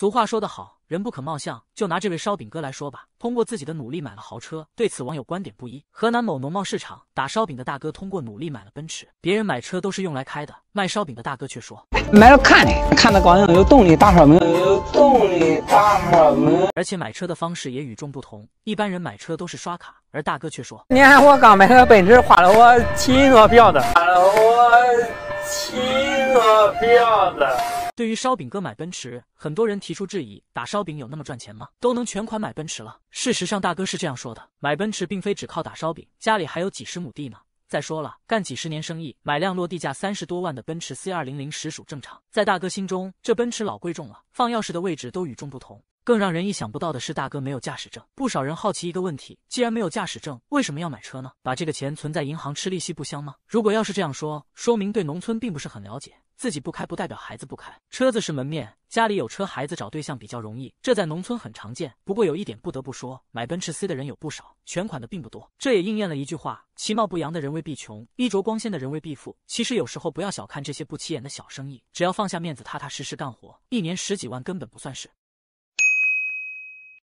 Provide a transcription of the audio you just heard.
俗话说得好，人不可貌相。就拿这位烧饼哥来说吧，通过自己的努力买了豪车，对此网友观点不一。河南某农贸市场打烧饼的大哥，通过努力买了奔驰。别人买车都是用来开的，卖烧饼的大哥却说买了看的，看的高兴有动力，大烧饼有动力，大烧饼。而且买车的方式也与众不同。一般人买车都是刷卡，而大哥却说，你看我刚买个奔驰，花了我七多票的，花了我七多票的。对于烧饼哥买奔驰，很多人提出质疑：打烧饼有那么赚钱吗？都能全款买奔驰了。事实上，大哥是这样说的：买奔驰并非只靠打烧饼，家里还有几十亩地呢。再说了，干几十年生意，买辆落地价三十多万的奔驰 C 二零零实属正常。在大哥心中，这奔驰老贵重了，放钥匙的位置都与众不同。更让人意想不到的是，大哥没有驾驶证。不少人好奇一个问题：既然没有驾驶证，为什么要买车呢？把这个钱存在银行吃利息不香吗？如果要是这样说，说明对农村并不是很了解。自己不开不代表孩子不开，车子是门面，家里有车，孩子找对象比较容易，这在农村很常见。不过有一点不得不说，买奔驰 C 的人有不少，全款的并不多，这也应验了一句话：其貌不扬的人未必穷，衣着光鲜的人未必富。其实有时候不要小看这些不起眼的小生意，只要放下面子，踏踏实实干活，一年十几万根本不算事。